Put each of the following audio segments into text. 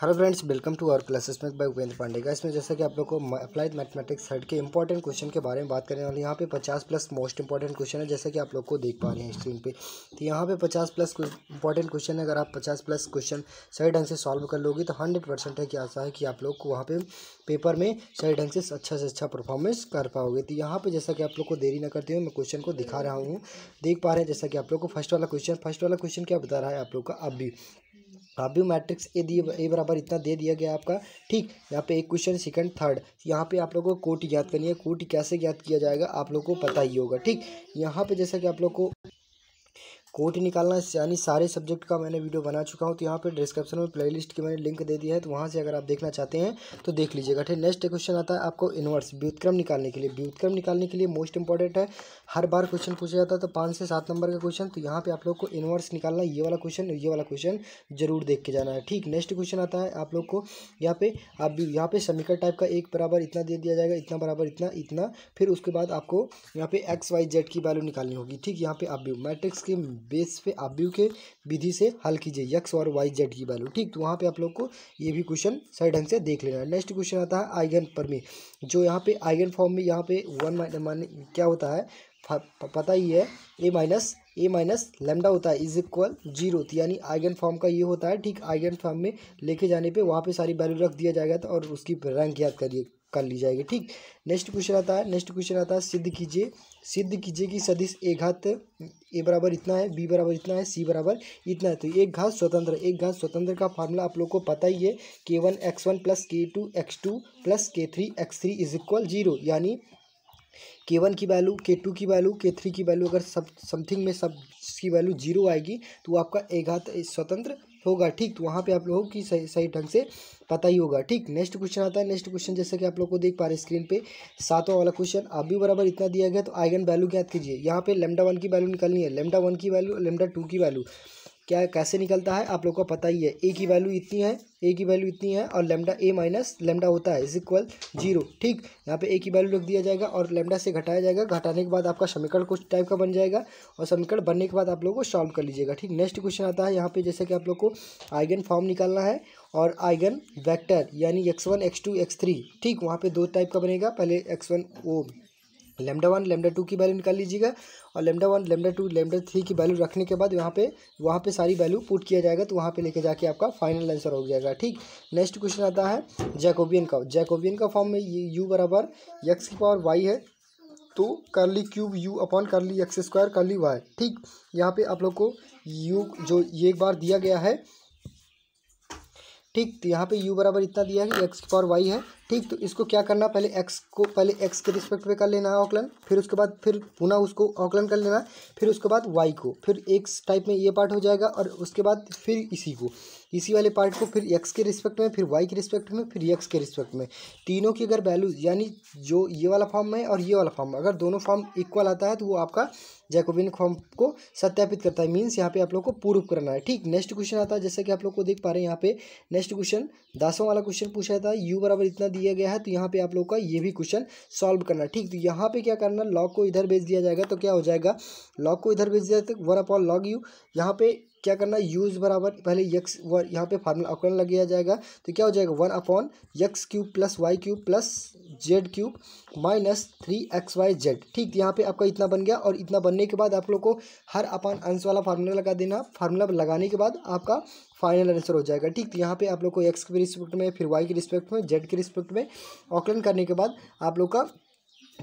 hello friends welcome to our classes में by Upendra Pandey का इसमें जैसा कि आप लोग को अप्लाइड मैथमेटिक्स थर्ड के इंपॉर्टेंट क्वेश्चन के बारे में बात करने वाले यहाँ पे 50 प्लस मोस्ट इंपॉर्टेंट क्वेश्चन है जैसा कि आप लोग को देख पा रहे हैं स्क्रीन पे तो यहाँ पे 50 प्लस इंपॉर्टेंट क्वेश्चन है अगर आप पचास प्लस क्वेश्चन सही ढंग से सॉल्व कर लोगे तो हंड्रेड परसेंट है कि आशा है कि आप लोग को वहाँ पे पेपर में सही ढंग से अच्छा से अच्छा परफॉर्मेंस कर पाओगे तो यहाँ पर जैसा कि आप लोग को देरी ना करते हुए मैं क्वेश्चन को दिखा रहा हूँ देख पा रहे हैं जैसा कि आप लोग को फर्स्ट वाला क्वेश्चन फर्स्ट वाला क्वेश्चन क्या बता रहा है आप लोग का अब भी आप मैट्रिक्स ए दिए ए बराबर इतना दे दिया गया आपका ठीक यहाँ पे एक क्वेश्चन सेकंड थर्ड यहाँ पे आप लोगों को कोट ज्ञात करनी है कोट कैसे ज्ञात किया जाएगा आप लोग को पता ही होगा ठीक यहाँ पे जैसा कि आप लोग को कोट निकालना यानी सारे सब्जेक्ट का मैंने वीडियो बना चुका हूँ तो यहाँ पे डिस्क्रिप्शन में प्लेलिस्ट की मैंने लिंक दे दी है तो वहाँ से अगर आप देखना चाहते हैं तो देख लीजिएगा ठीक नेक्स्ट क्वेश्चन आता है आपको इनवर्स व्युतक्रम निकालने के लिए व्युतक्रम निकालने के लिए मोस्ट इंपॉर्टेंट है हर बार क्वेश्चन पूछा जाता है तो पाँच से सात नंबर का क्वेश्चन तो यहाँ पर आप लोग को इनवर्स निकालना ये वाला क्वेश्चन ये वाला क्वेश्चन जरूर देख के जाना है ठीक नेक्स्ट क्वेश्चन आता है आप लोग को यहाँ पे आप यहाँ पे समीकर टाइप का एक बराबर इतना दे दिया जाएगा इतना बराबर इतना इतना फिर उसके बाद आपको यहाँ पे एक्स वाई जेड की वैल्यू निकालनी होगी ठीक यहाँ पे आप मैट्रिक्स की बेस पे आव्यू के विधि से हल कीजिए यक्स और वाई जेड की वैल्यू ठीक तो वहाँ पे आप लोग को ये भी क्वेश्चन सही ढंग से देख लेना है नेक्स्ट क्वेश्चन आता है आइगन में जो यहाँ पे आइगन फॉर्म में यहाँ पे वन मान क्या होता है पता ही है A minus A minus lambda होता है इज इक्वल जीरो तो यानी आइगन फॉर्म का ये होता है ठीक आइगन फॉर्म में लेके जाने पर वहाँ पर सारी वैल्यू रख दिया जाएगा तो और उसकी रैंक याद करिए कर ली जाएगी ठीक नेक्स्ट क्वेश्चन आता है नेक्स्ट क्वेश्चन आता है सिद्ध कीजिए सिद्ध कीजिए कि सदिश एघात घात ए बराबर इतना है बी बराबर इतना है सी बराबर इतना है तो एक घात स्वतंत्र एक घात स्वतंत्र का फार्मूला आप लोग को पता ही है K one X one plus K two X two plus K three X three is equal zero यानी के वन की वैल्यू के टू की वैल्यू के थ्री की वैल्यू अगर सब समथिंग में सब की वैल्यू जीरो आएगी तो आपका एक घात स्वतंत्र होगा ठीक तो वहाँ पे आप लोगों की सही सही ढंग से पता ही होगा ठीक नेक्स्ट क्वेश्चन आता है नेक्स्ट क्वेश्चन जैसे कि आप लोग को देख पा रहे स्क्रीन पे सातों वाला क्वेश्चन आप भी बराबर इतना दिया गया तो आइगन वैल्यू ज्ञात कीजिए यहाँ पे लेमडा वन की वैल्यू निकालनी है लेमडा वन की वैल्यू लेमडा टू की वैल्यू क्या कैसे निकलता है आप लोग को पता ही है ए की वैल्यू इतनी है ए की वैल्यू इतनी है और लेमडा ए माइनस लेमडा होता है इज इक्वल जीरो ठीक यहाँ पे ए की वैल्यू रख दिया जाएगा और लेमडा से घटाया जाएगा घटाने के बाद आपका समीकरण कुछ टाइप का बन जाएगा और समीकरण बनने के बाद आप लोग को सॉल्व कर लीजिएगा ठीक नेक्स्ट क्वेश्चन आता है यहाँ पर जैसे कि आप लोग को आइगन फॉर्म निकालना है और आइगन वैक्टर यानी X one X two X three ठीक वहाँ पर दो टाइप का बनेगा पहले एक्स वन वो लेमडा वन लेमडा टू की वैल्यू निकाल लीजिएगा और lambda one lambda two lambda three की वैल्यू रखने के बाद यहाँ पे वहाँ पे सारी वैल्यू पुट किया जाएगा तो वहाँ पे लेके जाके आपका फाइनल आंसर हो जाएगा ठीक नेक्स्ट क्वेश्चन आता है जैकोबियन का जैकोबियन का फॉर्म में ये यू बराबर एक्स की पावर वाई है तो curly cube U upon curly X square curly Y ठीक यहाँ पर आप लोग को यू जो ये एक बार दिया गया है ठीक तो यहाँ पे u बराबर इतना दिया है कि x की पावर y है ठीक तो इसको क्या करना पहले एक्स को पहले एक्स के रिस्पेक्ट में कर लेना है ऑकलन फिर उसके बाद फिर पुनः उसको ऑकलन कर लेना फिर उसके बाद वाई को फिर एक्स टाइप में ये पार्ट हो जाएगा और उसके बाद फिर इसी को इसी वाले पार्ट को फिर एक्स के रिस्पेक्ट में फिर वाई के रिस्पेक्ट में फिर एक्स के रिस्पेक्ट में तीनों की अगर वैल्यू यानी जो ये वाला फॉर्म है और ये वाला फॉर्म अगर दोनों फॉर्म इक्वल आता है तो वो आपका जैकोबिन फॉर्म को सत्यापित करता है मीन्स यहाँ पे आप लोग को प्रूव करना है ठीक नेक्स्ट क्वेश्चन आता है जैसे कि आप लोग को देख पा रहे हैं यहाँ पे नेक्स्ट क्वेश्चन दसों वाला क्वेश्चन पूछा था यू बराबर इतना दिया गया है तो यहाँ पे आप लोग का ये भी क्वेश्चन सॉल्व करना ठीक तो यहाँ पे क्या करना लॉग को इधर भेज दिया जाएगा तो क्या हो जाएगा लॉग को इधर भेज दिया तो वर अपॉल लॉग यू यहाँ पे क्या करना यूज बराबर पहले यक्स यहाँ पे फार्मूला अवकरण लग गया जाएगा तो क्या हो जाएगा one upon X cube plus Y cube plus Z cube minus three X Y Z ठीक तो यहाँ पे आपका इतना बन गया और इतना बनने के बाद आप लोग को हर अपान अंश वाला फार्मूला लगा देना फार्मूला लगाने के बाद आपका फाइनल आंसर हो जाएगा ठीक यहाँ पे आप लोग को एक्स के रिस्पेक्ट में फिर वाई के रिस्पेक्ट में जेड के रिस्पेक्ट में ऑकलन करने के बाद आप लोग का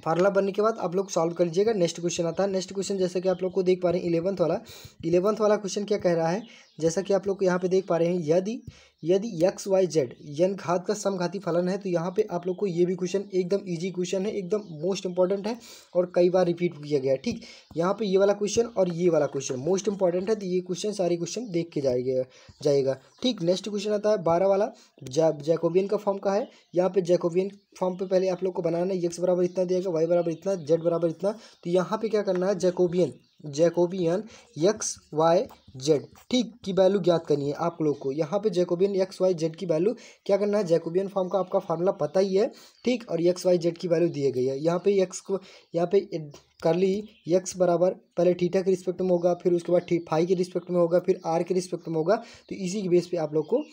फार्मूला बनने के बाद आप लोग सॉल्व कर लीजिएगा नेक्स्ट क्वेश्चन आता है नेक्स्ट क्वेश्चन जैसे कि आप लोग को देख पा रहे हैं इलेवंथ वाला इलेवंथ वाला क्वेश्चन क्या कह रहा है जैसा कि आप लोग यहाँ पे देख पा रहे हैं यदि यदि यक्स वाई जेड यन घात का समघाती फलन है तो यहाँ पे आप लोग को ये भी क्वेश्चन एकदम इजी क्वेश्चन है एकदम मोस्ट इंपॉर्टेंट है और कई बार रिपीट किया गया है ठीक यहाँ पे ये वाला क्वेश्चन और ये वाला क्वेश्चन मोस्ट इंपॉर्टेंट है तो ये क्वेश्चन सारे क्वेश्चन देख के जाएगा जाएगा ठीक नेक्स्ट क्वेश्चन आता है बारह वाला जैकोबियन का फॉर्म का है यहाँ पर जैकोबियन फॉर्म पर पहले आप लोग को बनाना है यक्स बराबर इतना दिया गया वाई बराबर इतना जेड बराबर इतना तो यहाँ पर क्या करना है Jacobian Jacobian X Y Z ठीक की वैल्यू ज्ञात करनी है आप लोग को यहाँ पे जैकोबियन एक्स वाई जेड की वैल्यू क्या करना है जैकोबियन फॉर्म का आपका फार्मूला पता ही है ठीक और यक्स वाई जेड की वैल्यू दी गई है यहाँ पे एक्स को यहाँ पे कर ली एक्स बराबर पहले ठीठा के रिस्पेक्ट में होगा फिर उसके बाद फाई के रिस्पेक्ट में होगा फिर आर के रिस्पेक्ट में होगा तो इसी के बेस पर आप लोग को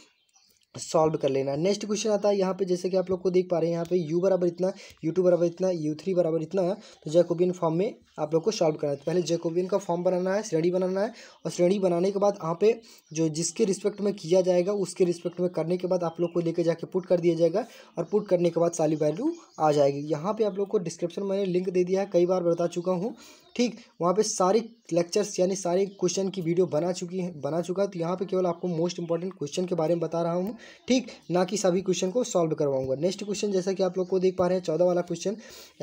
सॉल्व कर लेना नेक्स्ट क्वेश्चन आता है यहाँ पे जैसे कि आप लोग को देख पा रहे हैं यहाँ पे यू बराबर इतना यू टू बराबर इतना यू थ्री बराबर इतना तो जैकोबियन फॉर्म में आप लोग को सॉल्व करना है तो पहले जैकोबियन का फॉर्म बनाना है श्रेणी बनाना है और श्रेणी बनाने के बाद यहाँ पे जो जिसके रिस्पेक्ट में किया जाएगा उसके रिस्पेक्ट में करने के बाद आप लोग को लेकर जाके पुट कर दिया जाएगा और पुट करने के बाद साली वैल्यू आ जाएगी यहाँ पर आप लोग को डिस्क्रिप्शन मैंने लिंक दे दिया है कई बार बता चुका हूँ ठीक वहाँ पे सारे लेक्चर्स यानी सारे क्वेश्चन की वीडियो बना चुकी है बना चुका तो यहाँ पे केवल आपको मोस्ट इंपॉर्टेंट क्वेश्चन के बारे में बता रहा हूँ ठीक ना कि सभी क्वेश्चन को सॉल्व करवाऊंगा नेक्स्ट क्वेश्चन जैसा कि आप लोग को देख पा रहे हैं चौदह वाला question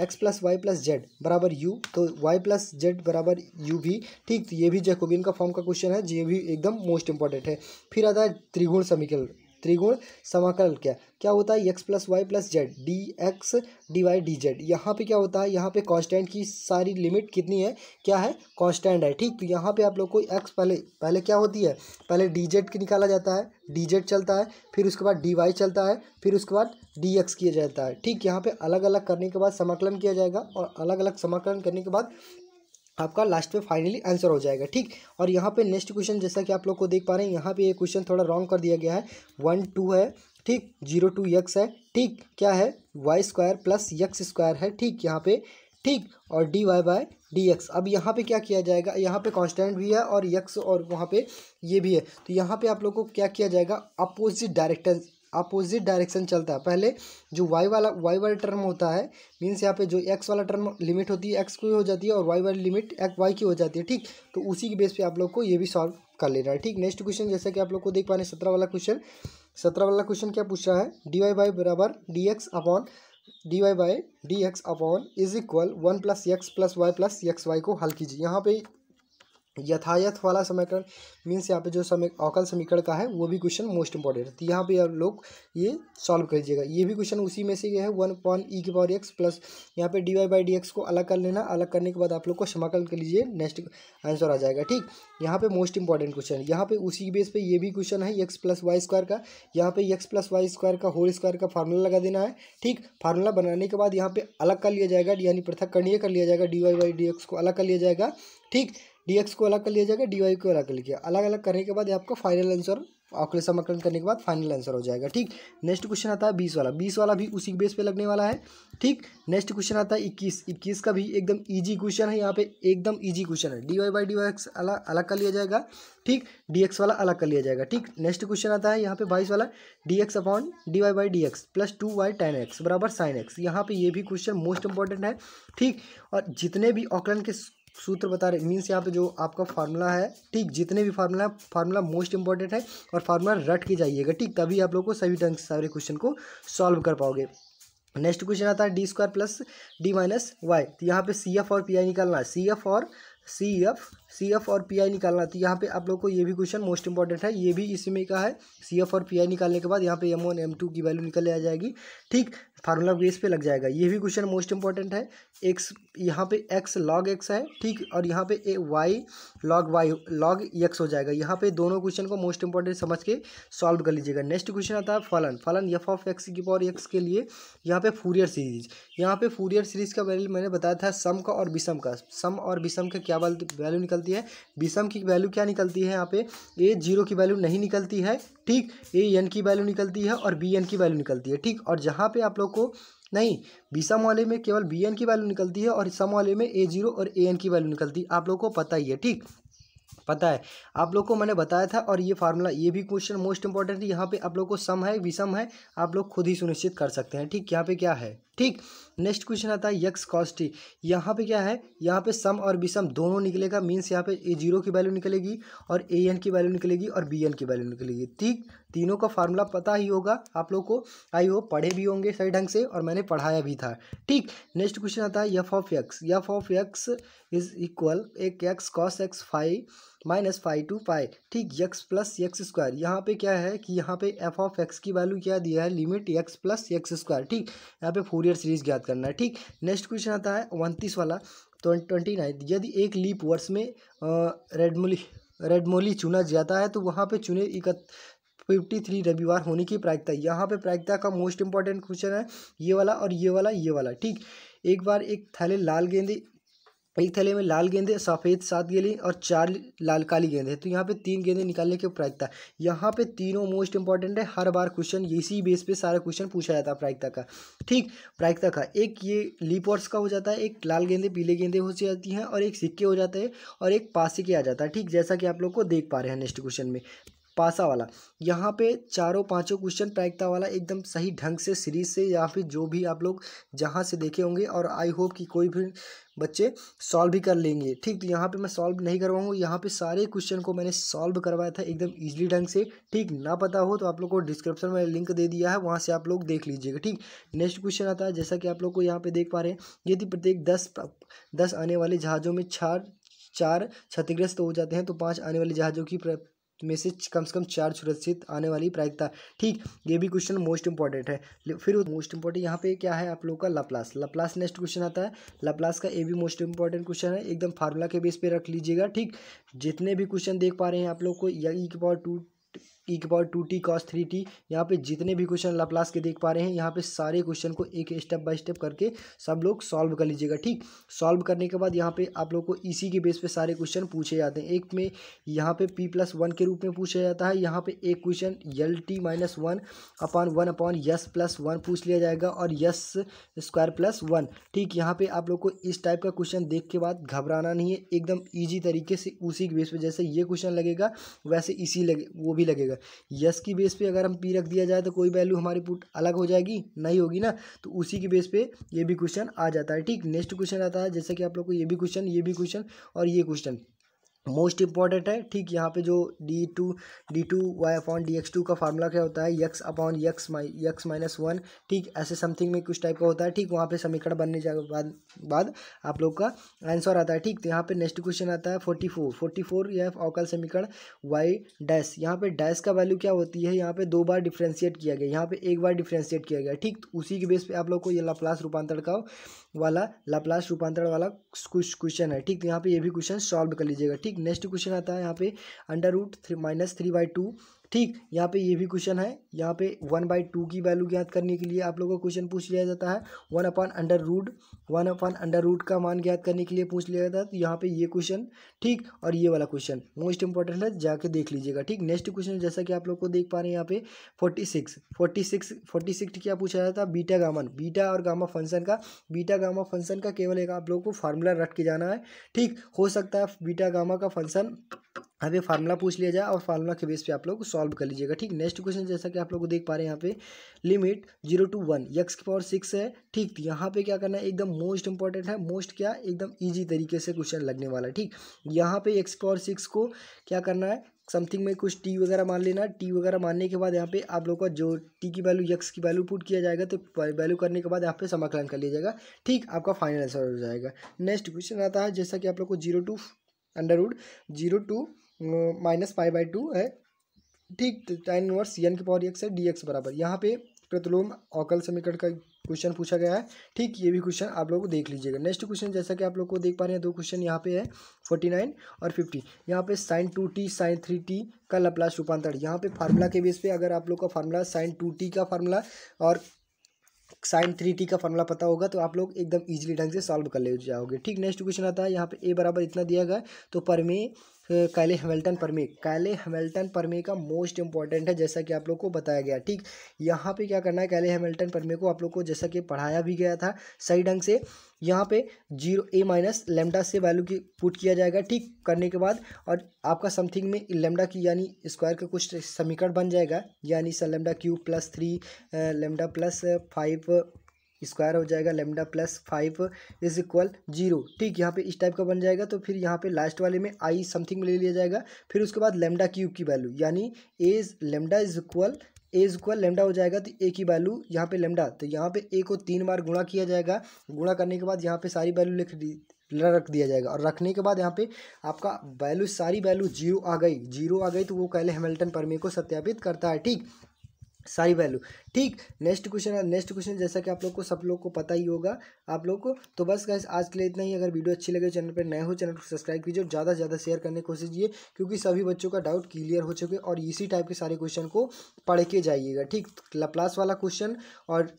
X plus Y plus Z बराबर यू तो वाई प्लस जेड बराबर यू भी ठीक तो ये भी जैकोबिन का फॉर्म का क्वेश्चन है ये भी एकदम मोस्ट इंपॉर्टेंट है फिर आता है त्रिगुण समीकरण त्रिगुण समाकलन क्या क्या होता है X plus Y plus Z D X D Y D Z यहाँ पर क्या होता है यहाँ पे कॉन्स्टेंट की सारी लिमिट कितनी है क्या है कॉन्स्टेंट है ठीक तो यहाँ पे आप लोग को एक्स पहले पहले क्या होती है पहले डी जेड की निकाला जाता है डी जेड चलता है फिर उसके बाद डी वाई चलता है फिर उसके बाद डी एक्स किया जाता है ठीक यहाँ पर अलग अलग करने के बाद समाकलन किया जाएगा और अलग अलग समाकलन करने के बाद आपका लास्ट में फाइनली आंसर हो जाएगा ठीक और यहाँ पे नेक्स्ट क्वेश्चन जैसा कि आप लोग को देख पा रहे हैं यहाँ पे ये क्वेश्चन थोड़ा रॉन्ग कर दिया गया है वन टू है ठीक जीरो टू यक्स है ठीक क्या है Y square plus X square है ठीक यहाँ पे ठीक और D Y by D X अब यहाँ पे क्या किया जाएगा यहाँ पे कांस्टेंट भी है और यक्स और वहाँ पे ये भी है तो यहाँ पे आप लोग को क्या किया जाएगा अपोजिट डायरेक्टर अपोजिट डायरेक्शन चलता है पहले जो वाई वाला वाई वाला टर्म होता है मीन्स यहाँ पे जो एक्स वाला टर्म लिमिट होती है एक्स की हो जाती है और वाई वाली लिमिट एक्स वाई की हो जाती है ठीक तो उसी के बेस पे आप लोग को ये भी सॉल्व कर लेना है ठीक नेक्स्ट क्वेश्चन जैसा कि आप लोग को देख पा रहे हैं सत्रह वाला क्वेश्चन सत्रह वाला क्वेश्चन क्या पूछ रहा है डी वाई बाई बराबर D X upon D Y by D X upon is equal one plus X plus Y plus X Y को हल कीजिए यहाँ पे यथायथ वाला समीकरण मीन्स यहाँ पे जो समय अवकल समीकरण का है वो भी क्वेश्चन मोस्ट इंपॉर्टेंट है तो यहाँ पे आप लोग ये सॉल्व करिएगा ये भी क्वेश्चन उसी में से ये है वन पॉइंट ई की पावर एक्स प्लस यहाँ पे D Y by D X को अलग कर लेना अलग करने के बाद आप लोग को समाकल कर लीजिए नेक्स्ट आंसर आ जाएगा ठीक यहाँ पे मोस्ट इंपॉर्टेंट क्वेश्चन यहाँ पे उसी के बेस पर ये भी क्वेश्चन है एक्स प्लस वाई स्क्वायर का यहाँ पे एक्स प्लस वाई स्क्वायर का होल स्क्वायर का फार्मूला लगा देना है ठीक फार्मूला बनाने के बाद यहाँ पे अलग कर लिया जाएगा यानी पृथक करणीय कर लिया जाएगा D Y by D X को अलग कर लिया जाएगा ठीक डी को अलग कर लिया जाएगा डी को अलग कर लिया अलग अलग करने के बाद आपका फाइनल आंसर अवकलन समाकलन करने के बाद फाइनल आंसर हो जाएगा ठीक नेक्स्ट क्वेश्चन आता है बीस वाला बीस वाला भी उसी बेस पे लगने वाला है ठीक नेक्स्ट क्वेश्चन आता है इक्कीस इक्कीस का भी एकदम इजी क्वेश्चन है यहाँ पे एकदम इजी क्वेश्चन है D Y by D X अलग अलग कर लिया जाएगा ठीक डी एक्स वाला अलग कर लिया जाएगा ठीक नेक्स्ट क्वेश्चन आता है यहाँ पे बाईस वाला D X upon D Y by D X plus two Y tan X बराबर साइन एक्स यहाँ पे ये भी क्वेश्चन मोस्ट इंपॉर्टेंट है ठीक और जितने भी ऑकलन के सूत्र बता रहे मीन्स यहाँ पे जो आपका फार्मूला है ठीक जितने भी फार्मूला है फार्मूला मोस्ट इंपॉर्टेंट है और फार्मूला रट के जाइएगा ठीक तभी आप लोग को सभी ढंग सारे क्वेश्चन को सॉल्व कर पाओगे नेक्स्ट क्वेश्चन आता है D square plus D minus Y तो यहाँ पे सी एफ और पी आई निकालना है सी एफ और सी एफ सी एफ और पी आई निकालना तो यहाँ पे आप लोग को ये भी क्वेश्चन मोस्ट इंपॉर्टेंट है ये भी इसी में का है सी एफ और पी आई निकालने के बाद यहाँ पे एम वन एम टू की वैल्यू निकल आ जाएगी ठीक फार्मूला बेस पे लग जाएगा ये भी क्वेश्चन मोस्ट इंपॉर्टेंट है एक्स यहाँ पे एक्स लॉग एक्स है ठीक और यहाँ पे A Y log Y log X हो जाएगा यहाँ पे दोनों क्वेश्चन को मोस्ट इंपॉर्टेंट समझ के सॉल्व कर लीजिएगा नेक्स्ट क्वेश्चन आता है फलन फलन यफ ऑफ एक्स की पावर एक्स के लिए यहाँ पे फूरियर सीरीज यहाँ पे फूरियर सीरीज का वैल्यू मैंने बताया था सम का और विषम का सम और विषम का क्या वैल्यू निकलती है विषम की वैल्यू क्या निकलती है यहाँ पे ए जीरो की वैल्यू नहीं निकलती है ठीक ए एन की वैल्यू निकलती है और बी एन की वैल्यू निकलती है ठीक और जहाँ पे आप लोग को नहीं सम वाले में केवल बी एन की वैल्यू निकलती है और सम वाले में ए जीरो और ए एन की वैल्यू निकलती है आप लोग को पता ही है ठीक पता है आप लोग को मैंने बताया था और ये फार्मूला ये भी क्वेश्चन मोस्ट इंपॉर्टेंट है यहाँ पे आप लोग को सम है विषम है आप लोग खुद ही सुनिश्चित कर सकते हैं ठीक यहाँ पे क्या है ठीक नेक्स्ट क्वेश्चन आता है यक्स कॉस्टी यहाँ पे क्या है यहाँ पे सम और विषम दोनों निकलेगा मीन्स यहाँ पे ए जीरो की वैल्यू निकलेगी और ए एन की वैल्यू निकलेगी और बी एन की वैल्यू निकलेगी ठीक तीनों का फार्मूला पता ही होगा आप लोग को आई होप पढ़े भी होंगे सही ढंग से और मैंने पढ़ाया भी था ठीक नेक्स्ट क्वेश्चन आता है F of X F of X is equal एक X cos X five minus five two five ठीक यक्स प्लस यक्स स्क्वायर यहाँ पे क्या है कि यहाँ पे एफ ऑफ एक्स की वैल्यू क्या दिया है limit X plus X square ठीक यहाँ पे फोर ईयर सीरीज ज्ञात करना है ठीक नेक्स्ट क्वेश्चन आता है उनतीस वाला ट्वेंटी नाइन यदि एक लीप वर्ष में रेडमोली रेडमोली चुना जाता है तो वहाँ पर चुने इकत फिफ्टी थ्री रविवार होने की प्रायिकता यहाँ पे प्रायिकता का मोस्ट इंपॉर्टेंट क्वेश्चन है ये वाला और ये वाला ये वाला ठीक एक बार एक थैले लाल गेंदे एक थैले में लाल गेंदे सफ़ेद सात गेंदे और चार लाल काली गेंदे तो यहाँ पे तीन गेंदे निकालने के प्रायिकता यहाँ पे तीनों मोस्ट इंपॉर्टेंट है हर बार क्वेश्चन इसी बेस पे सारा क्वेश्चन पूछा जाता है प्रायिकता का ठीक प्रायिकता का एक ये लीपॉर्स का हो जाता है एक लाल गेंदे पीले गेंदे हो जाती हैं और एक सिक्के हो जाते हैं और एक पासी के आ जाता है ठीक जैसा कि आप लोग को देख पा रहे हैं नेक्स्ट क्वेश्चन में पासा वाला यहाँ पे चारों पांचों क्वेश्चन प्रायिकता वाला एकदम सही ढंग से सीरीज से या फिर जो भी आप लोग जहाँ से देखे होंगे और आई होप कि कोई भी बच्चे सॉल्व भी कर लेंगे ठीक तो यहाँ पे मैं सॉल्व नहीं करवाऊंगा यहाँ पे सारे क्वेश्चन को मैंने सॉल्व करवाया था एकदम ईजिली ढंग से ठीक ना पता हो तो आप लोग को डिस्क्रिप्शन में लिंक दे दिया है वहाँ से आप लोग देख लीजिएगा ठीक नेक्स्ट क्वेश्चन आता है जैसा कि आप लोग को यहाँ पे देख पा रहे हैं यदि प्रत्येक दस दस आने वाले जहाज़ों में छा चार क्षतिग्रस्त हो जाते हैं तो पाँच आने वाले जहाज़ों की प्र... में से कम से कम चार सुरक्षित आने वाली प्रायिकता ठीक ये भी क्वेश्चन मोस्ट इंपॉर्टेंट है फिर मोस्ट इंपॉर्टेंट यहाँ पे क्या है आप लोग का लप्लास लप्लास नेक्स्ट क्वेश्चन आता है लप्लास का ये भी मोस्ट इंपॉर्टेंट क्वेश्चन है एकदम फार्मूला के बेस पे रख लीजिएगा ठीक जितने भी क्वेश्चन देख पा रहे हैं आप लोग को या ई के पावर टू ई की power two T cos three T यहाँ पर जितने भी क्वेश्चन लाप्लास के देख पा रहे हैं यहाँ पे सारे क्वेश्चन को एक स्टेप बाय स्टेप करके सब लोग सॉल्व कर लीजिएगा ठीक सॉल्व करने के बाद यहाँ पे आप लोग को इसी के बेस पे सारे क्वेश्चन पूछे जाते हैं एक में यहाँ पे पी प्लस वन के रूप में पूछा जाता है यहाँ पे एक question L T minus one upon one upon S plus one पूछ लिया जाएगा और यस स्क्वायर प्लस वन ठीक यहाँ पे आप लोग को इस टाइप का क्वेश्चन देख के बाद घबराना नहीं है एकदम ईजी तरीके से उसी के बेस पे जैसे ये क्वेश्चन लगेगा वैसे इसी लगे वो भी लगेगा यस की बेस पे अगर हम पी रख दिया जाए तो कोई वैल्यू हमारी पुट अलग हो जाएगी नहीं होगी ना तो उसी की बेस पे ये भी क्वेश्चन आ जाता है ठीक नेक्स्ट क्वेश्चन आता है जैसे कि आप लोग को ये भी क्वेश्चन ये भी क्वेश्चन और ये क्वेश्चन मोस्ट इंपॉर्टेंट है ठीक यहाँ पे जो D two D two Y upon D X two का फार्मूला क्या होता है यक्स अपॉन यक्स माइ यक्स माइनस वन ठीक ऐसे समथिंग में कुछ टाइप का होता है ठीक वहाँ पे समीकरण बनने जाए बाद बाद आप लोग का आंसर आता है ठीक तो यहाँ पे नेक्स्ट क्वेश्चन आता है फोर्टी फोर फोर्टी फोर यह अवकल समीकरण वाई डैश यहाँ पे डैश का वैल्यू क्या होती है यहाँ पे दो बार डिफ्रेंशिएट किया गया यहाँ पे एक बार डिफ्रेंशिएट किया गया ठीक तो उसी के बेस पर आप लोग को ये लाप्लास रूपांतर का वाला लाप्लास रूपांतरण वाला क्वेश्चन है ठीक तो यहाँ पे ये भी क्वेश्चन सॉल्व कर लीजिएगा ठीक नेक्स्ट क्वेश्चन आता है यहाँ पे under root three minus three by two ठीक यहाँ पे ये भी क्वेश्चन है यहाँ पे वन बाई टू की वैल्यू ज्ञात करने के लिए आप लोगों का क्वेश्चन पूछ लिया जाता है one upon under root one upon under root का मान ज्ञात करने के लिए पूछ लिया जाता है तो यहाँ पे ये क्वेश्चन ठीक और ये वाला क्वेश्चन मोस्ट इंपॉर्टेंट है जाके देख लीजिएगा ठीक नेक्स्ट क्वेश्चन जैसा कि आप लोग को देख पा रहे हैं यहाँ पे forty six forty six forty six क्या पूछा जाता है बीटा गामन बीटा और गामा फंक्शन का बीटा गामा फंक्शन का केवल एक आप लोग को फार्मूला रट के जाना है ठीक हो सकता है बीटा गामा का फंक्शन अब ये फार्मूला पूछ लिया जाए और फार्मूला के बेस पे आप लोग सॉल्व कर लीजिएगा ठीक नेक्स्ट क्वेश्चन जैसा कि आप लोग देख पा रहे हैं यहाँ पे limit zero to one x की पावर सिक्स है ठीक तो यहाँ पे क्या करना है एकदम मोस्ट इंपॉर्टेंट है मोस्ट क्या एकदम इजी तरीके से क्वेश्चन लगने वाला है ठीक यहाँ पे एक्स की पावर सिक्स को क्या करना है समथिंग में कुछ टी वगैरह मान लेना टी वगैरह मानने के बाद यहाँ पे आप लोगों का जो टी की वैल्यू यक्स की वैल्यू पुट किया जाएगा तो वैल्यू करने के बाद यहाँ पे समाकलन कर लिया जाएगा ठीक आपका फाइनल आंसर हो जाएगा नेक्स्ट क्वेश्चन आता है जैसा कि आप लोग को zero to under root zero to minus five by two है ठीक टाइन इनवर्स सी एन के पावर एक्स है डी एक्स बराबर यहाँ पे प्रतिलोम अवकल समीकरण का क्वेश्चन पूछा गया है ठीक ये भी क्वेश्चन आप लोग देख लीजिएगा नेक्स्ट क्वेश्चन जैसा कि आप लोग को देख पा रहे हैं दो क्वेश्चन यहाँ पे है फोर्टी नाइन और फिफ्टी यहाँ पे sine two t sine three t का लप्लास रूपांतर यहाँ पे फार्मूला के बेस पे अगर आप लोग का फार्मूला साइन टू टी का फार्मूला और साइन थ्री टी का फॉर्मूला पता होगा तो आप लोग एकदम ईजिली ढंग से सॉल्व कर ले जाओगे ठीक नेक्स्ट क्वेश्चन आता है यहाँ पे ए बराबर इतना दिया गया तो परमे कैले हेमल्टन परमी कैले हेमल्टन परमी का मोस्ट इंपॉर्टेंट है जैसा कि आप लोग को बताया गया ठीक यहाँ पे क्या करना है कैले हेमल्टन परमी को आप लोग को जैसा कि पढ़ाया भी गया था सही ढंग से यहाँ पे जीरो ए माइनस लेमडा से वैल्यू की पुट किया जाएगा ठीक करने के बाद और आपका समथिंग में लेमडा की यानी स्क्वायर का कुछ समीकरण बन जाएगा यानी sir lambda cube plus three lambda plus five square हो जाएगा lambda plus five is equal zero ठीक यहाँ पे इस टाइप का बन जाएगा तो फिर यहाँ पे लास्ट वाले में आई समथिंग ले लिया जाएगा फिर उसके बाद लेमडा क्यूब की वैल्यू यानी as lambda is equal a is equal lambda हो जाएगा तो ए की वैल्यू यहाँ पे लेमडा तो यहाँ पे ए को तीन बार गुणा किया जाएगा गुणा करने के बाद यहाँ पे सारी वैल्यू लिख दी रख दिया जाएगा और रखने के बाद यहाँ पे आपका वैल्यू सारी वैल्यू जीरो आ गई जीरो आ गई तो वो कहले हेमल्टन परमे को सत्यापित करता है ठीक सारी वैल्यू ठीक नेक्स्ट क्वेश्चन है नेक्स्ट क्वेश्चन जैसा कि आप लोग को सब लोग को पता ही होगा आप लोग को तो बस गैस आज के लिए इतना ही अगर वीडियो अच्छी लगे चैनल पर नए हो चैनल को सब्सक्राइब कीजिए और ज़्यादा से ज़्यादा शेयर करने की कोशिश कीजिए क्योंकि सभी बच्चों का डाउट क्लियर हो चुके और इसी टाइप के सारे क्वेश्चन को पढ़ के जाइएगा ठीक लप्लास वाला क्वेश्चन और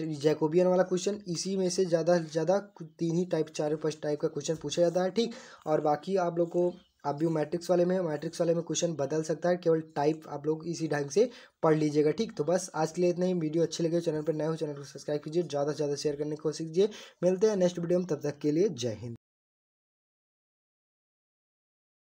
जैकोबियन वाला क्वेश्चन इसी में से ज़्यादा ज़्यादा तीन ही टाइप चार पाँच टाइप का क्वेश्चन पूछा जाता है ठीक और बाकी आप लोग को आप भी मैट्रिक्स वाले में मैट्रिक्स वाले में क्वेश्चन बदल सकता है केवल टाइप आप लोग इसी ढंग से पढ़ लीजिएगा ठीक तो बस आज के लिए इतना ही वीडियो अच्छे लगे चैनल पर नए हो चैनल को सब्सक्राइब कीजिए ज़्यादा से ज़्यादा शेयर करने की कोशिश कीजिए मिलते हैं नेक्स्ट वीडियो में तब तक के लिए जय हिंद